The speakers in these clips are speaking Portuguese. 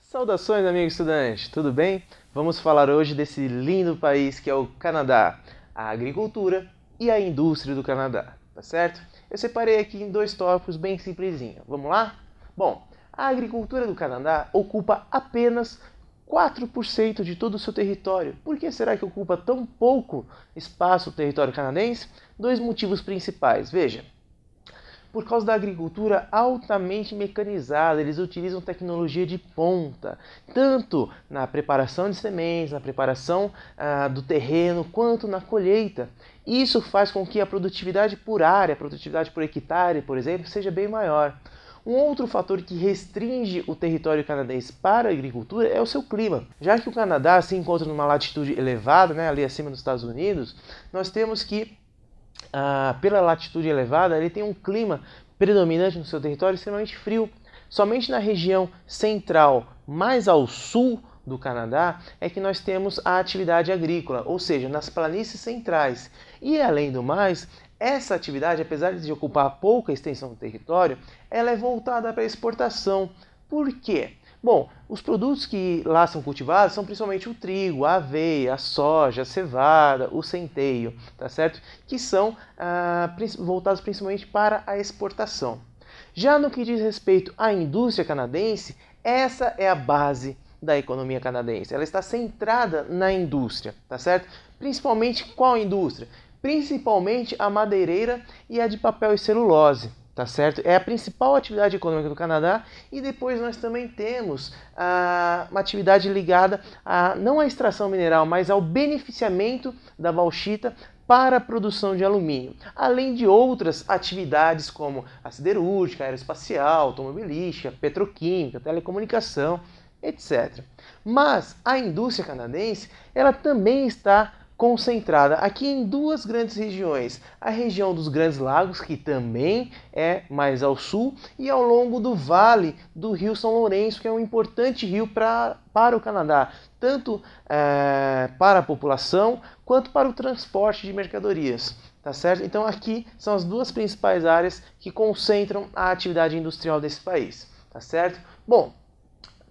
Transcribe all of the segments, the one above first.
Saudações, amigo estudante, tudo bem? Vamos falar hoje desse lindo país que é o Canadá, a agricultura e a indústria do Canadá, tá certo? Eu separei aqui em dois tópicos bem simplesinho. Vamos lá? Bom, a agricultura do Canadá ocupa apenas 4% de todo o seu território. Por que será que ocupa tão pouco espaço o território canadense? Dois motivos principais. Veja, por causa da agricultura altamente mecanizada, eles utilizam tecnologia de ponta, tanto na preparação de sementes, na preparação ah, do terreno, quanto na colheita. Isso faz com que a produtividade por área, a produtividade por hectare, por exemplo, seja bem maior. Um outro fator que restringe o território canadense para a agricultura é o seu clima. Já que o Canadá se encontra numa latitude elevada, né, ali acima dos Estados Unidos, nós temos que, ah, pela latitude elevada, ele tem um clima predominante no seu território extremamente frio. Somente na região central, mais ao sul, do Canadá é que nós temos a atividade agrícola, ou seja, nas planícies centrais. E além do mais, essa atividade, apesar de ocupar pouca extensão do território, ela é voltada para exportação. Por quê? Bom, os produtos que lá são cultivados são principalmente o trigo, a aveia, a soja, a cevada, o centeio, tá certo? Que são ah, voltados principalmente para a exportação. Já no que diz respeito à indústria canadense, essa é a base da economia canadense. Ela está centrada na indústria, tá certo? Principalmente qual indústria? principalmente a madeireira e a de papel e celulose. Tá certo? É a principal atividade econômica do Canadá e depois nós também temos a, ah, uma atividade ligada a não à extração mineral, mas ao beneficiamento da bauxita para a produção de alumínio, além de outras atividades como a siderúrgica, aeroespacial, automobilística, petroquímica, telecomunicação, etc. Mas a indústria canadense, ela também está concentrada aqui em duas grandes regiões: a região dos Grandes Lagos, que também é mais ao sul, e ao longo do vale do Rio São Lourenço, que é um importante rio pra, para o Canadá, tanto é, para a população quanto para o transporte de mercadorias. Tá certo? Então, aqui são as duas principais áreas que concentram a atividade industrial desse país. Tá certo? Bom,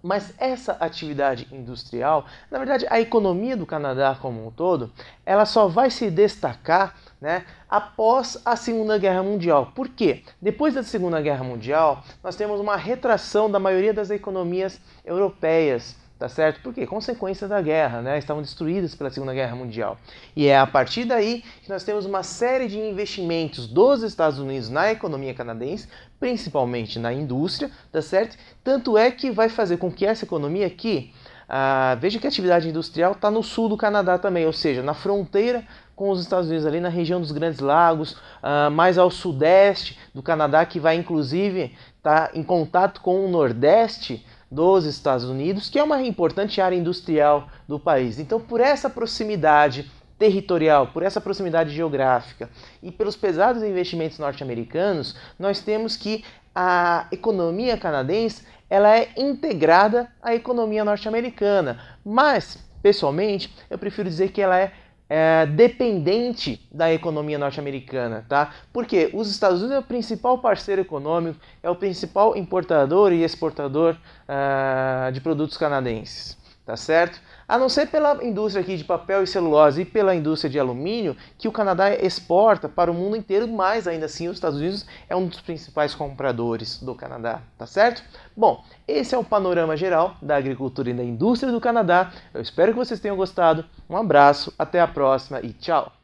mas essa atividade industrial, na verdade, a economia do Canadá como um todo, ela só vai se destacar né, após a Segunda Guerra Mundial. Por quê? Depois da Segunda Guerra Mundial, nós temos uma retração da maioria das economias europeias tá certo? Por quê? Consequência da guerra, né? Estavam destruídas pela Segunda Guerra Mundial. E é a partir daí que nós temos uma série de investimentos dos Estados Unidos na economia canadense, principalmente na indústria, tá certo? Tanto é que vai fazer com que essa economia aqui, ah, veja que a atividade industrial está no sul do Canadá também, ou seja, na fronteira com os Estados Unidos, ali na região dos Grandes Lagos, ah, mais ao sudeste do Canadá, que vai inclusive estar tá em contato com o Nordeste dos Estados Unidos, que é uma importante área industrial do país. Então, por essa proximidade territorial, por essa proximidade geográfica e pelos pesados investimentos norte-americanos, nós temos que a economia canadense ela é integrada à economia norte-americana, mas pessoalmente eu prefiro dizer que ela é é, dependente da economia norte-americana, tá? Porque os Estados Unidos é o principal parceiro econômico, é o principal importador e exportador uh, de produtos canadenses tá certo? A não ser pela indústria aqui de papel e celulose e pela indústria de alumínio, que o Canadá exporta para o mundo inteiro, mas ainda assim os Estados Unidos é um dos principais compradores do Canadá, tá certo? Bom, esse é o panorama geral da agricultura e da indústria do Canadá. Eu espero que vocês tenham gostado. Um abraço, até a próxima e tchau!